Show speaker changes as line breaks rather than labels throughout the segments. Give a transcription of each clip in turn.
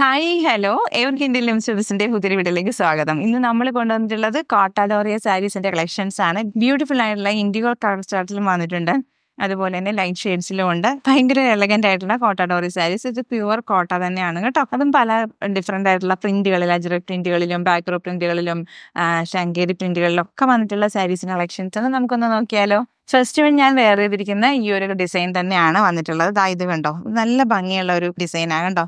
hi hello ഏവൻ കിൻഡിൽ ലിംസബിസിന്റെ പുതിയ വീട്ടിലേക്ക് സ്വാഗതം ഇന്ന് നമ്മൾ കൊണ്ടുവന്നിട്ടുള്ളത് കോട്ടാലോറിയ സാരീസിന്റെ കളക്ഷൻസ് ആണ് ബ്യൂട്ടിഫുൾ ആയിട്ടുള്ള ഇൻഡിഗോ കളർ സ്റ്റാർട്ടിലും വന്നിട്ടുണ്ട് അതുപോലെ തന്നെ ലൈറ്റ് ഷെയ്ഡ്സിലും ഉണ്ട് ഭയങ്കര എലഗന്റ് ആയിട്ടുള്ള കോട്ടാഡോറി സാരീസ് ഇത് പ്യുവർ കോട്ട തന്നെയാണ് കേട്ടോ അതും പല ഡിഫറെന്റ് ആയിട്ടുള്ള പ്രിന്റുകളിൽ അജറ പ്രിന്റുകളിലും ബാക്ക്റോ പ്രിന്റുകളിലും ശങ്കേരി പ്രിന്റുകളിലും ഒക്കെ വന്നിട്ടുള്ള സാരീസ് കളക്ഷൻസ് ആണ് നമുക്കൊന്ന് നോക്കിയാലോ ഫസ്റ്റ് ഞാൻ വേറെ ചെയ്തിരിക്കുന്ന ഈ ഒരു ഡിസൈൻ തന്നെയാണ് വന്നിട്ടുള്ളത് ഇതായത് കണ്ടോ നല്ല ഭംഗിയുള്ള ഒരു ഡിസൈനാണ് കണ്ടോ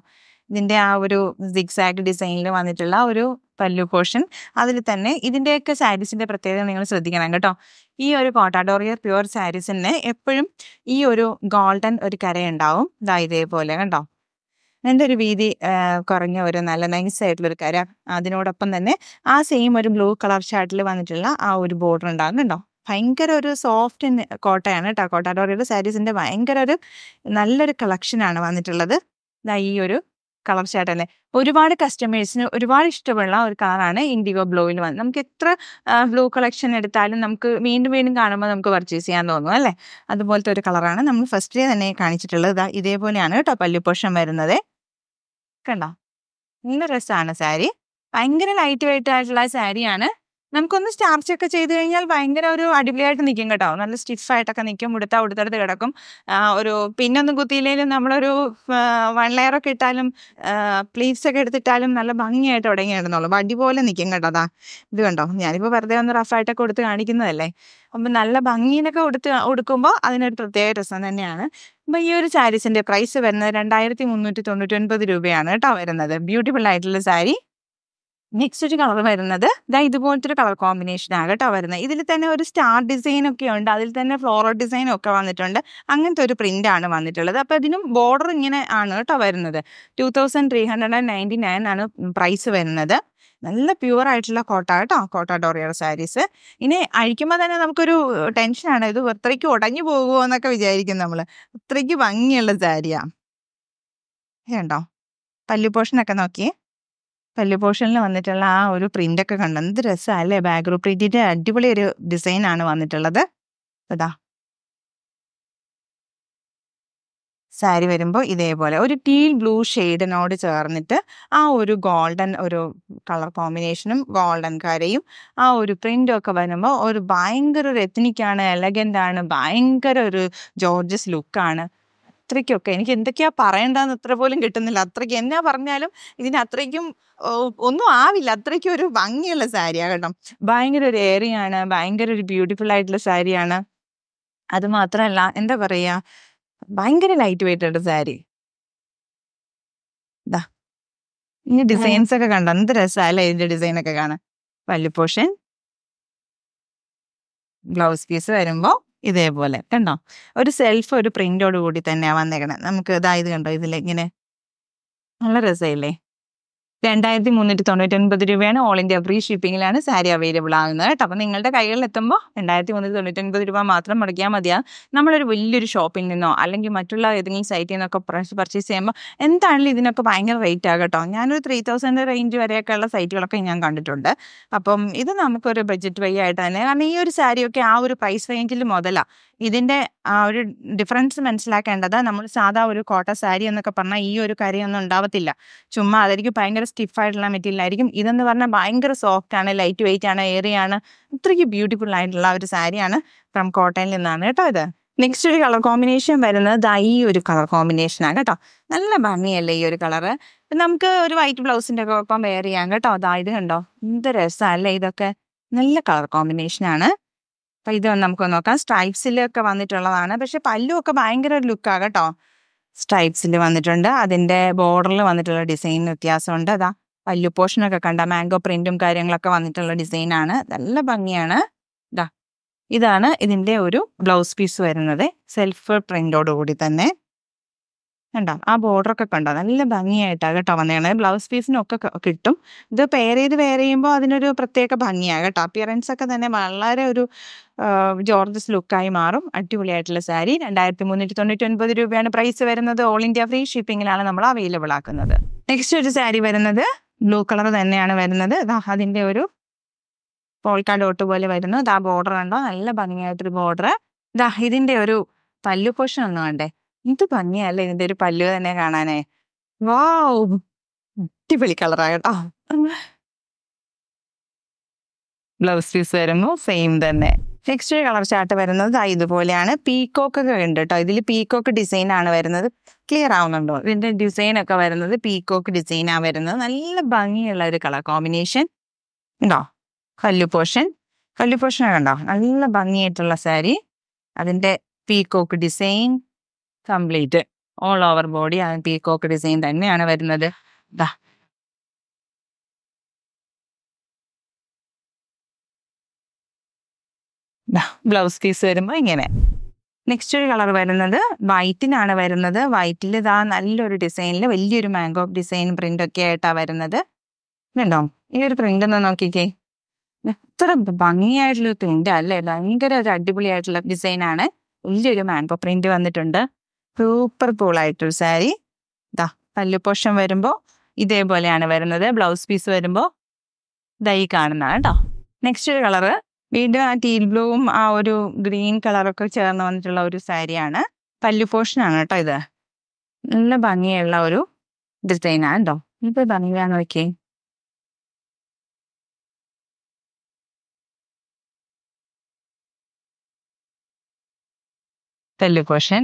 ഇതിൻ്റെ ആ ഒരു സിക്സാഗ് ഡിസൈനിൽ വന്നിട്ടുള്ള ഒരു പല്ലു പോർഷൻ അതിൽ തന്നെ ഇതിൻ്റെയൊക്കെ സാരീസിൻ്റെ പ്രത്യേകത നിങ്ങൾ ശ്രദ്ധിക്കണം കേട്ടോ ഈ ഒരു കോട്ടാഡോറിയർ പ്യുവർ സാരീസിന് എപ്പോഴും ഈ ഒരു ഗോൾഡൻ ഒരു കരയുണ്ടാവും ഇതാ ഇതേപോലെ കണ്ടോ എൻ്റെ ഒരു വീതി കുറഞ്ഞ ഒരു നല്ല നൈസ് ആയിട്ടുള്ള ഒരു കര അതിനോടൊപ്പം തന്നെ ആ സെയിം ഒരു ബ്ലൂ കളർ ഷർട്ടിൽ വന്നിട്ടുള്ള ആ ഒരു ബോർഡർ ഉണ്ടാകും കണ്ടോ ഭയങ്കര ഒരു സോഫ്റ്റ് കോട്ടയാണ് കേട്ടോ കോട്ടാഡോറിയുടെ സാരീസിൻ്റെ ഭയങ്കര ഒരു നല്ലൊരു കളക്ഷനാണ് വന്നിട്ടുള്ളത് ഈ ഒരു കളർ ഷെയ്ഡ് അല്ലേ ഒരുപാട് കസ്റ്റമേഴ്സിന് ഒരുപാട് ഇഷ്ടമുള്ള ഒരു കളറാണ് ഇൻഡിഗോ ബ്ലൂവിൽ വന്നത് നമുക്ക് എത്ര ബ്ലൂ കളക്ഷൻ എടുത്താലും നമുക്ക് വീണ്ടും വീണ്ടും കാണുമ്പോൾ നമുക്ക് പർച്ചേസ് ചെയ്യാൻ തോന്നും അല്ലേ അതുപോലത്തെ ഒരു കളറാണ് നമ്മൾ ഫസ്റ്റ് തന്നെ കാണിച്ചിട്ടുള്ളത് ഇതേപോലെയാണ് കേട്ടോ പോഷൻ വരുന്നത് കണ്ടോ നല്ല രസമാണ് സാരി ഭയങ്കര ലൈറ്റ് വെയിറ്റ് ആയിട്ടുള്ള സാരിയാണ് നമുക്കൊന്ന് സ്റ്റാർച്ച് ഒക്കെ ചെയ്ത് കഴിഞ്ഞാൽ ഭയങ്കര ഒരു അടിപൊളിയായിട്ട് നിൽക്കും കേട്ടോ നല്ല സ്റ്റിഫ് ആയിട്ടൊക്കെ നിൽക്കും ഉടുത്ത ഉടുത്തെടുത്ത് കിടക്കും ഒരു പിന്നൊന്നും കുത്തിയില്ലെങ്കിലും നമ്മളൊരു വൺ ലെയർ ഒക്കെ ഇട്ടാലും പ്ലീറ്റ്സ് ഒക്കെ എടുത്തിട്ടാലും നല്ല ഭംഗിയായിട്ട് ഉടങ്ങി ഇടുന്നുള്ളൂ വടി പോലെ നിൽക്കും കേട്ടോ അതാ ഇത് കണ്ടോ ഞാനിപ്പോൾ വെറുതെ ഒന്ന് റഫായിട്ടൊക്കെ കൊടുത്ത് കാണിക്കുന്നതല്ലേ അപ്പം നല്ല ഭംഗീനൊക്കെ ഉടുത്ത് ഉടുക്കുമ്പോൾ അതിനൊരു പ്രത്യേക രസം തന്നെയാണ് അപ്പം ഈ ഒരു സാരീസിൻ്റെ പ്രൈസ് വരുന്നത് രണ്ടായിരത്തി മുന്നൂറ്റി തൊണ്ണൂറ്റി ഒൻപത് രൂപയാണ് കേട്ടോ വരുന്നത് ബ്യൂട്ടിഫുൾ ആയിട്ടുള്ള സാരി നെക്സ്റ്റ് ഒരു കളർ വരുന്നത് ഇതാ ഇതുപോലത്തെ ഒരു കളർ കോമ്പിനേഷൻ കേട്ടോ വരുന്നത് ഇതിൽ തന്നെ ഒരു സ്റ്റാർ ഡിസൈൻ ഒക്കെ ഉണ്ട് അതിൽ തന്നെ ഫ്ലോറൽ ഡിസൈൻ ഒക്കെ വന്നിട്ടുണ്ട് അങ്ങനത്തെ ഒരു പ്രിന്റ് ആണ് വന്നിട്ടുള്ളത് അപ്പൊ ഇതിനും ബോർഡർ ഇങ്ങനെ ആണ് കേട്ടോ വരുന്നത് two thousand three hundred and ninety nine ആണ് പ്രൈസ് വരുന്നത് നല്ല പ്യുവർ ആയിട്ടുള്ള കോട്ട കേട്ടോ കോട്ട ഡോറിയർ സാരീസ് ഇനി അഴിക്കുമ്പോൾ തന്നെ നമുക്കൊരു ടെൻഷനാണ് ഇത് അത്രയ്ക്ക് ഉടഞ്ഞു പോകുമോ എന്നൊക്കെ വിചാരിക്കും നമ്മൾ അത്രയ്ക്ക് ഭംഗിയുള്ള സാരിയാണ് കണ്ടോ പല്ലു പോർഷനൊക്കെ നോക്കിയേ പല്ലു പോർഷനിൽ വന്നിട്ടുള്ള ആ ഒരു ഒക്കെ കണ്ടു എന്ത് രസമല്ലേ ബാക്ക്ഗ്രൗ പ്രിന്റിന്റെ അടിപൊളി ഒരു ഡിസൈനാണ് വന്നിട്ടുള്ളത് അതാ സാരി വരുമ്പോൾ ഇതേപോലെ ഒരു ടീൽ ബ്ലൂ ഷെയ്ഡിനോട് ചേർന്നിട്ട് ആ ഒരു ഗോൾഡൻ ഒരു കളർ കോമ്പിനേഷനും ഗോൾഡൻ കരയും ആ ഒരു പ്രിൻ്റും ഒക്കെ വരുമ്പോൾ ഒരു ഭയങ്കര ഒരു എത്നിക്കാണ് എലഗൻ്റ് ആണ് ഭയങ്കര ഒരു ജോർജസ് ലുക്കാണ് അത്രയ്ക്കൊക്കെ എനിക്ക് എന്തൊക്കെയാ പറയേണ്ടതെന്ന് അത്ര പോലും കിട്ടുന്നില്ല അത്രയ്ക്ക് എന്നാ പറഞ്ഞാലും ഇതിന് അത്രയ്ക്കും ഒന്നും ആവില്ല അത്രയ്ക്കും ഒരു ഭംഗിയുള്ള സാരിയാ കേട്ടോ ഭയങ്കര ഒരു ഏറിയാണ് ഭയങ്കര ഒരു ബ്യൂട്ടിഫുൾ ആയിട്ടുള്ള സാരിയാണ് അത് മാത്രമല്ല എന്താ പറയാ ഭയങ്കര ലൈറ്റ് വെയിറ്റ് ആയിട്ട് സാരി ഇതാ ഇനി ഡിസൈൻസ് ഒക്കെ കണ്ടോ എന്ത് രസമല്ലേ ഇതിന്റെ ഡിസൈൻ ഒക്കെ കാണാൻ വല്ല പോഷൻ ബ്ലൗസ് പീസ് വരുമ്പോ ഇതേപോലെ കണ്ടോ ഒരു സെൽഫ് ഒരു പ്രിൻ്റോട് കൂടി തന്നെയാണ് വന്നേക്കണേ നമുക്ക് ഇതായത് കണ്ടോ ഇതിലിങ്ങനെ നല്ല രസമില്ലേ രണ്ടായിരത്തി മുന്നൂറ്റി തൊണ്ണൂറ്റൊൻപത് രൂപയാണ് ഓൾ ഇന്ത്യ ഫ്രീ ഷിപ്പിംഗിലാണ് സാരി അവൈലബിൾ ആകുന്നത് കേട്ടോ അപ്പം നിങ്ങളുടെ കൈകളിൽ എത്തുമ്പോൾ രണ്ടായിരത്തി മുന്നൂറ്റി തൊണ്ണൂറ്റൊൻപത് രൂപ മാത്രം മുടക്കിയാൽ മതിയാണ് നമ്മളൊരു വലിയൊരു ഷോപ്പിൽ നിന്നോ അല്ലെങ്കിൽ മറ്റുള്ള ഏതെങ്കിലും സൈറ്റിൽ നിന്നൊക്കെ പർച്ചേസ് ചെയ്യുമ്പോൾ എന്താണെങ്കിലും ഇതിനൊക്കെ ഭയങ്കര റേറ്റ് ആകട്ടോ ഞാനൊരു ത്രീ തൗസൻഡ് റേഞ്ച് വരെയൊക്കെ ഉള്ള സൈറ്റുകളൊക്കെ ഞാൻ കണ്ടിട്ടുണ്ട് അപ്പം ഇത് നമുക്കൊരു ബഡ്ജറ്റ് വഴി ആയിട്ട് തന്നെ കാരണം ഈ ഒരു സാരിയൊക്കെ ആ ഒരു പ്രൈസ് റേഞ്ചിൽ മുതലാണ് ഇതിൻ്റെ ആ ഒരു ഡിഫറൻസ് മനസ്സിലാക്കേണ്ടത് നമ്മൾ സാധാ ഒരു കോട്ട സാരി എന്നൊക്കെ പറഞ്ഞാൽ ഈ ഒരു കാര്യമൊന്നും ഉണ്ടാവത്തില്ല ചുമ്മാ അതായിരിക്കും ഭയങ്കര സ്റ്റിഫായിട്ടുള്ള മെറ്റീരിയൽ ആയിരിക്കും ഇതെന്ന് പറഞ്ഞാൽ ഭയങ്കര സോഫ്റ്റ് ആണ് ലൈറ്റ് വെയിറ്റ് ആണ് ഏറിയാണ് അത്രയ്ക്ക് ബ്യൂട്ടിഫുൾ ആയിട്ടുള്ള ഒരു സാരിയാണ് ഫ്രം കോട്ടയിൽ നിന്നാണ് കേട്ടോ ഇത് നെക്സ്റ്റ് ഒരു കളർ കോമ്പിനേഷൻ വരുന്നത് ഈ ഒരു കളർ കോമ്പിനേഷനാണ് കേട്ടോ നല്ല ഭംഗിയല്ലേ ഈ ഒരു കളറ് നമുക്ക് ഒരു വൈറ്റ് ബ്ലൗസിന്റെ ഒക്കെ ഒപ്പം വെയർ ചെയ്യാം കേട്ടോ അതായത് കണ്ടോ എന്ത് രസമല്ലേ ഇതൊക്കെ നല്ല കളർ കോമ്പിനേഷനാണ് അപ്പൊ ഇത് നമുക്ക് നോക്കാം സ്ട്രൈപ്സിലൊക്കെ വന്നിട്ടുള്ളതാണ് പക്ഷെ പല്ലുമൊക്കെ ഭയങ്കര ഒരു ലുക്കാണ് കേട്ടോ സ്ട്രൈപ്സിൽ വന്നിട്ടുണ്ട് അതിൻ്റെ ബോർഡറിൽ വന്നിട്ടുള്ള ഡിസൈൻ വ്യത്യാസമുണ്ട് അതാ പല്ലു പോർഷനൊക്കെ കണ്ട മാംഗോ പ്രിന്റും കാര്യങ്ങളൊക്കെ വന്നിട്ടുള്ള ഡിസൈനാണ് നല്ല ഭംഗിയാണ് ഇതാ ഇതാണ് ഇതിൻ്റെ ഒരു ബ്ലൗസ് പീസ് വരുന്നത് സെൽഫ് പ്രിന്റോടുകൂടി തന്നെ കണ്ടോ ആ ബോർഡറൊക്കെ കണ്ടോ നല്ല ഭംഗിയായിട്ടാണ് കേട്ടോ വന്നേണത് ബ്ലൗസ് പീസിനൊക്കെ കിട്ടും ഇത് പെയർ ചെയ്ത് പെയർ ചെയ്യുമ്പോൾ അതിനൊരു പ്രത്യേക ഭംഗിയാണ് കേട്ടോ അപ്പിയറൻസ് ഒക്കെ തന്നെ വളരെ ഒരു ജോർജസ് ലുക്കായി മാറും അടിപൊളിയായിട്ടുള്ള സാരി രണ്ടായിരത്തി മുന്നൂറ്റി തൊണ്ണൂറ്റി ഒൻപത് രൂപയാണ് പ്രൈസ് വരുന്നത് ഓൾ ഇന്ത്യ ഫ്രീ ഷിപ്പിങ്ങിലാണ് നമ്മൾ അവൈലബിൾ ആക്കുന്നത് നെക്സ്റ്റ് ഒരു സാരി വരുന്നത് ബ്ലൂ കളർ തന്നെയാണ് വരുന്നത് അതിൻ്റെ ഒരു പോൾക്കാ ഡോട്ട് പോലെ വരുന്നു ആ ബോർഡർ കണ്ടോ നല്ല ഭംഗിയായിട്ടൊരു ബോർഡർ ഇതാ ഇതിൻ്റെ ഒരു പല്ലു പോഷൻ ഒന്നും വേണ്ടേ എന്ത് ഭംഗിയല്ലേ ഇതിന്റെ ഒരു പല്ലു തന്നെ കാണാനേ വാവ് അടിപൊളി കളറാകട്ടോ ബ്ലൗസ് പീസ് വരുമ്പോ സെയിം തന്നെ നെക്സ്റ്റ് കളർ ചാർട്ട് വരുന്നത് ഇതുപോലെയാണ് പീക്കോക്ക് ഒക്കെ ഉണ്ട് കേട്ടോ ഇതിൽ പീക്കോക്ക് ഡിസൈൻ ആണ് വരുന്നത് ക്ലിയർ ആവുന്നുണ്ടോ ഇതിന്റെ ഡിസൈൻ ഒക്കെ വരുന്നത് പീക്കോക്ക് ഡിസൈൻ ആ വരുന്നത് നല്ല ഭംഗിയുള്ള ഒരു കളർ കോമ്പിനേഷൻ ഉണ്ടോ കല്ലു പോഷൻ കല്ലു പോഷൻ കണ്ടോ നല്ല ഭംഗിയായിട്ടുള്ള സാരി അതിന്റെ peacock design complete all over body ആ പീകോക്ക് ഡിസൈൻ തന്നെയാണ് വരുന്നത് ദാ ബ്ലൗസ് പീസ് വരുമ്പോ ഇങ്ങനെ നെക്സ്റ്റ് ഒരു കളർ വരുന്നത് വൈറ്റിനാണ് വരുന്നത് വൈറ്റിൽ ഇതാ നല്ലൊരു ഡിസൈനിൽ വലിയൊരു മാംഗോ ഡിസൈൻ പ്രിന്റ് ഒക്കെ ആയിട്ടാണ് വരുന്നത് ഇതുണ്ടോ ഈ ഒരു പ്രിന്റ് ഒന്ന് നോക്കിക്കേ എത്ര ഭംഗിയായിട്ടുള്ള പ്രിന്റ് അല്ലേ ഭയങ്കര ഒരു അടിപൊളിയായിട്ടുള്ള ഡിസൈനാണ് വലിയൊരു മാംഗോ പ്രിന്റ് വന്നിട്ടുണ്ട് സൂപ്പർ കൂളായിട്ടൊരു സാരി ഇതാ പല്ലു പോഷൻ വരുമ്പോൾ ഇതേപോലെയാണ് വരുന്നത് ബ്ലൗസ് പീസ് വരുമ്പോൾ ദൈ കാണുന്നതാണ് കേട്ടോ നെക്സ്റ്റ് ഒരു കളറ് വീണ്ടും ആ ടീൽ ബ്ലൂവും ആ ഒരു ഗ്രീൻ കളറൊക്കെ ചേർന്ന് വന്നിട്ടുള്ള ഒരു സാരിയാണ് പല്ലു പോഷനാണ് കേട്ടോ ഇത് നല്ല ഭംഗിയുള്ള ഒരു ഡിസൈനാണ് കേട്ടോ ഇപ്പൊ ഭംഗിയാണ് നോക്കിയേ പല്ലു പോഷൻ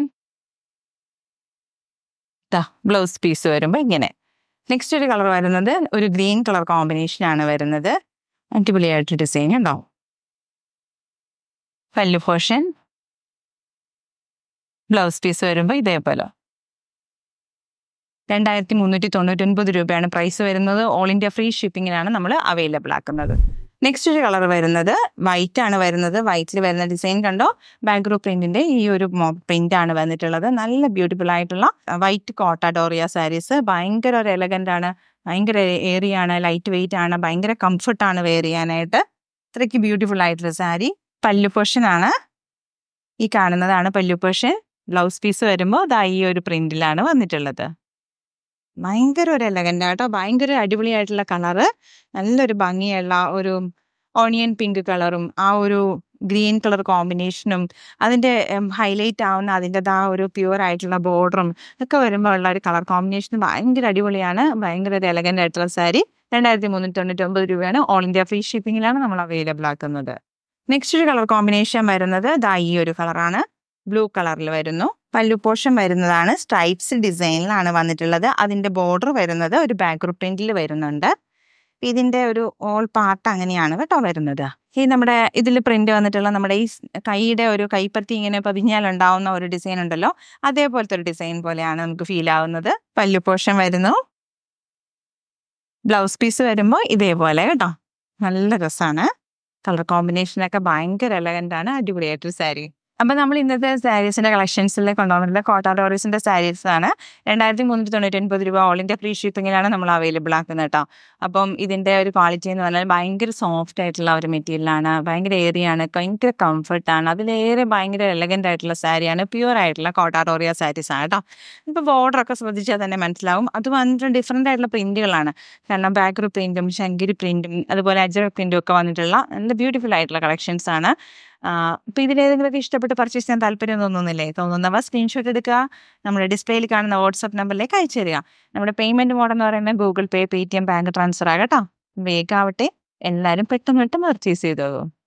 ദാ ബ്ലൗസ് പീസ് വരുമ്പോൾ ഇങ്ങനെ നെക്സ്റ്റ് ഒരു കളർ വരുന്നത് ഒരു ഗ്രീൻ കളർ കോമ്പിനേഷനാണ് വരുന്നത് അടിപൊളിയായിട്ട് ഡിസൈൻ ഉണ്ടാവും പല്ലു പോർഷൻ ബ്ലൗസ് പീസ് വരുമ്പോൾ ഇതേപോലെ രണ്ടായിരത്തി മുന്നൂറ്റി ഒൻപത് രൂപയാണ് പ്രൈസ് വരുന്നത് ഓൾ ഇന്ത്യ ഫ്രീ ഷിപ്പിങ്ങിനാണ് നമ്മൾ അവൈലബിൾ ആക്കുന്നത് നെക്സ്റ്റ് ഒരു കളർ വരുന്നത് വൈറ്റ് ആണ് വരുന്നത് വൈറ്റിൽ വരുന്ന ഡിസൈൻ കണ്ടോ ബാഗ്രൂ പ്രിന്റിന്റെ ഈ ഒരു പ്രിന്റ് ആണ് വന്നിട്ടുള്ളത് നല്ല ബ്യൂട്ടിഫുൾ ആയിട്ടുള്ള വൈറ്റ് കോട്ട ഡോറിയ സാരീസ് ഭയങ്കര ഒരു എലഗന്റ് ആണ് ഭയങ്കര ഏറിയാണ് ലൈറ്റ് വെയിറ്റ് ആണ് ഭയങ്കര കംഫർട്ടാണ് വെയർ ചെയ്യാനായിട്ട് അത്രയ്ക്ക് ബ്യൂട്ടിഫുൾ ആയിട്ടുള്ള സാരി പല്ലു പൊഷൻ ആണ് ഈ കാണുന്നതാണ് പല്ലു പൊഷൻ ബ്ലൗസ് പീസ് വരുമ്പോൾ ദാ ഈ ഒരു പ്രിന്റിലാണ് വന്നിട്ടുള്ളത് ഭയങ്കര ഒരു എലഗൻ്റ് ആട്ടോ ഭയങ്കര അടിപൊളിയായിട്ടുള്ള കളറ് നല്ലൊരു ഭംഗിയുള്ള ഒരു ഓണിയൻ പിങ്ക് കളറും ആ ഒരു ഗ്രീൻ കളർ കോമ്പിനേഷനും അതിൻ്റെ ഹൈലൈറ്റ് ആവുന്ന ആ ഒരു പ്യുവർ ആയിട്ടുള്ള ബോർഡറും ഒക്കെ വരുമ്പോൾ ഉള്ള ഒരു കളർ കോമ്പിനേഷൻ ഭയങ്കര അടിപൊളിയാണ് ഭയങ്കര ഒരു എലഗൻ്റ് ആയിട്ടുള്ള സാരി രണ്ടായിരത്തി മുന്നൂറ്റി ഒമ്പത് രൂപയാണ് ഓൾ ഇന്ത്യ ഫ്രീ ഷിപ്പിങ്ങിലാണ് നമ്മൾ അവൈലബിൾ ആക്കുന്നത് നെക്സ്റ്റ് ഒരു കളർ കോമ്പിനേഷൻ വരുന്നത് ദാ ഈ ഒരു കളറാണ് ബ്ലൂ കളറിൽ വരുന്നു പല്ലു പോഷൻ വരുന്നതാണ് സ്ട്രൈപ്സ് ഡിസൈനിലാണ് വന്നിട്ടുള്ളത് അതിൻ്റെ ബോർഡർ വരുന്നത് ഒരു ബാക്ക്ഗ്രൗണ്ട് പ്രിന്റിൽ വരുന്നുണ്ട് ഇതിൻ്റെ ഒരു ഓൾ പാർട്ട് അങ്ങനെയാണ് കേട്ടോ വരുന്നത് ഈ നമ്മുടെ ഇതിൽ പ്രിൻ്റ് വന്നിട്ടുള്ള നമ്മുടെ ഈ കൈയുടെ ഒരു കൈപ്പത്തി ഇങ്ങനെ പതിഞ്ഞാലുണ്ടാവുന്ന ഒരു ഡിസൈൻ ഉണ്ടല്ലോ അതേപോലത്തെ ഒരു ഡിസൈൻ പോലെയാണ് നമുക്ക് ഫീൽ ആവുന്നത് പല്ലു പോഷൻ വരുന്നു ബ്ലൗസ് പീസ് വരുമ്പോൾ ഇതേപോലെ കേട്ടോ നല്ല രസമാണ് കളർ കോമ്പിനേഷനൊക്കെ ഭയങ്കര എലഗൻ്റ് ആണ് അടിപൊളിയായിട്ടൊരു സാരി അപ്പം നമ്മൾ ഇന്നത്തെ സാരീസിൻ്റെ കളക്ഷൻസിൽ കൊണ്ടുവന്നിട്ടുള്ള കോട്ടാ ഡോറീസിൻ്റെ സാരീസ് ആണ് രണ്ടായിരത്തി മുന്നൂറ്റി തൊണ്ണൂറ്റി ഒൻപത് രൂപ ഓൾ ഇന്ത്യ ഫ്രീ ഷിപ്പിങ്ങിലാണ് നമ്മൾ അവൈലബിൾ ആക്കുന്നത് കേട്ടോ അപ്പം ഇതിൻ്റെ ഒരു ക്വാളിറ്റി എന്ന് പറഞ്ഞാൽ ഭയങ്കര സോഫ്റ്റ് ആയിട്ടുള്ള ഒരു മെറ്റീരിയലാണ് ഭയങ്കര ഏറിയാണ് ഭയങ്കര കംഫർട്ടാണ് അതിലേറെ ഭയങ്കര എലഗൻ്റ് ആയിട്ടുള്ള സാരിയാണ് പ്യുവർ ആയിട്ടുള്ള കോട്ടാ ഡോറിയ സാരീസ് ആണ് കേട്ടോ ഇപ്പോൾ ഒക്കെ ശ്രദ്ധിച്ചാൽ തന്നെ മനസ്സിലാവും അത് വന്നിട്ട് ഡിഫറെൻ്റ് ആയിട്ടുള്ള പ്രിൻറ്റുകളാണ് കാരണം ബാക്കർ പ്രിൻറ്റും ശങ്കിരി പ്രിൻറ്റും അതുപോലെ അജറ പ്രിൻറ്റും ഒക്കെ വന്നിട്ടുള്ള നല്ല ബ്യൂട്ടിഫുൾ ആയിട്ടുള്ള കളക്ഷൻസ് ആണ് അപ്പോൾ ഇതിലേതെങ്കിലുമൊക്കെ ഇഷ്ടപ്പെട്ട് പർച്ചേസ് ചെയ്യാൻ താല്പര്യം തോന്നുന്നില്ലേ തോന്നുന്നവ സ്ക്രീൻഷോട്ട് എടുക്കുക നമ്മുടെ ഡിസ്പ്ലേയിൽ കാണുന്ന വാട്സ്ആപ്പ് നമ്പറിലേക്ക് അയച്ചു തരിക നമ്മുടെ പേയ്മെന്റ് മോഡ് എന്ന് പറയുന്നത് Google Pay Paytm bank transfer ആകട്ടോ വേഗം ആവട്ടെ എല്ലാവരും പെട്ടെന്ന് പെട്ടെന്ന് പർച്ചേസ് ചെയ്തോളൂ